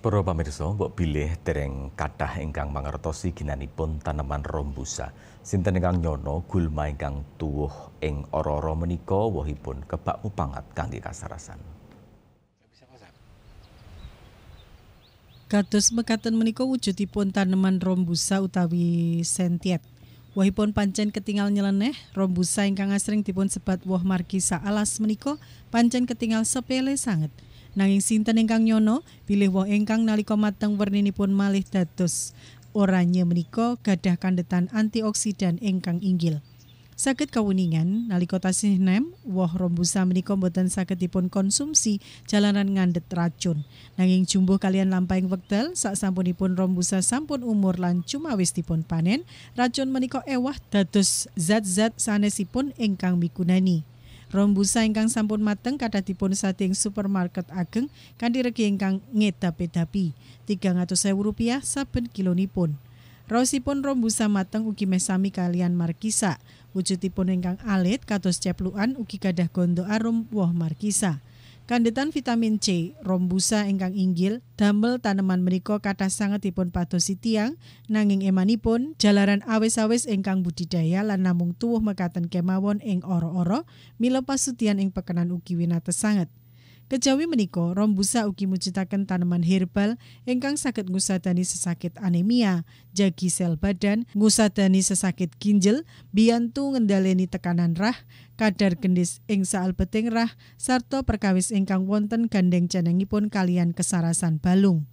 Para pamirsa, mbok bilih dereng kathah ingkang mangertosi ginanipun tanaman rombusa. Sinten ingkang nyono gulma ingkang tuwuh ing ora-ora menika wohipun kebak upangat kangge kasarasan. Kados mekaten menika wujudipun tanaman rombusa utawi sentiet. Wohipun pancen ketingal nyeleneh, rombusa ingkang asring dipun sebat woh margisa alas menika pancen ketingal sepele sanget. Nanging sinten ingkang nyono pilih wong ingkang nalika mateng warninipun malih dados oranye menika gadah kandetan antioksidan ingkang inggil. Saged kawuningan nalika tasih nem woh rombusa menika boten saged dipun konsumsi jalanan ngandet racun. Nanging jumbo kalian lampahing wekdal sak sampunipun rombusa sampun umur lan cuma wis dipun panen, racun menika ewah dados zat-zat sanesipun ingkang migunani. Rombusa ingkang sampun mateng kada dipun saking supermarket ageng kanthi regi ingkang ngedapi-dapi Rp300.000 saben kilonipun. pun rombusa mateng ugi meh sami kalian markisa. Wujudipun ingkang alit kados ceplukan ugi gadah gondo arum woh markisa. Kandetan vitamin C, rombusa ingkang inggil, damel taneman menika sangat sangetipun padosi tiang, nanging emanipun jalaran awes-awes ingkang budidaya lan namung tuwuh mekaten kemawon ing oro-oro mila pasutian ing pekenan ugi winates Kejawi menika Rombusa ugi mujudaken tanaman herbal ingkang saged ngusadani sesakit anemia, jagi sel badan, ngusadani sesakit ginjal, biyantu ngendaleni tekanan rah, kadar gendis ing saalbeting rah, sarta perkawis ingkang wonten gandeng cenengipun kalian kesarasan balung.